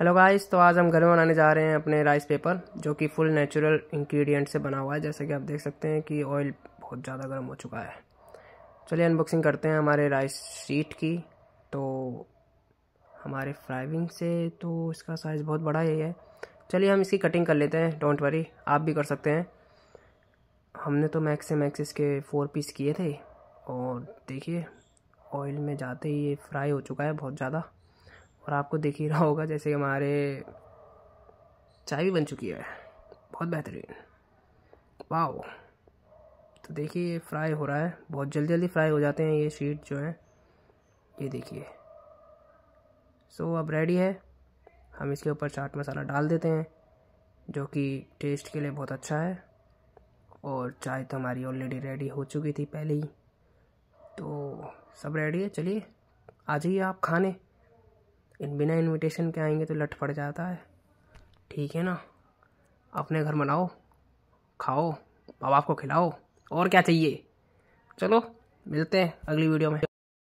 hello guys तो आज हम घर में बनाने जा रहे हैं अपने राइस पेपर जो कि फुल नेचुरल इंग्रेडिएंट से बना हुआ है जैसे कि आप देख सकते हैं कि ऑयल बहुत ज़्यादा गर्म हो चुका है चलिए अनबॉक्सिंग करते हैं हमारे राइस शीट की तो हमारे फ्राइविंग से तो इसका साइज़ बहुत बड़ा ही है चलिए हम इसकी कटिंग कर लेते हैं डोंट वरी आप भी कर सकते हैं हमने तो मैक्स से मैक्स इसके फोर पीस किए थे और देखिए ऑयल में जाते ही ये फ्राई हो चुका है बहुत ज़्यादा और आपको देख ही रहा होगा जैसे हमारे चाय भी बन चुकी है बहुत बेहतरीन वाह तो देखिए फ्राई हो रहा है बहुत जल्दी जल्दी फ्राई हो जाते हैं ये शीट जो है ये देखिए सो अब रेडी है हम इसके ऊपर चाट मसाला डाल देते हैं जो कि टेस्ट के लिए बहुत अच्छा है और चाय तो हमारी ऑलरेडी रेडी हो चुकी थी पहले ही तो सब रेडी है चलिए आ जाइए आप खाने लेकिन बिना इनविटेशन के आएंगे तो लट पड़ जाता है ठीक है ना अपने घर मनाओ खाओ माँ बाप को खिलाओ और क्या चाहिए चलो मिलते हैं अगली वीडियो में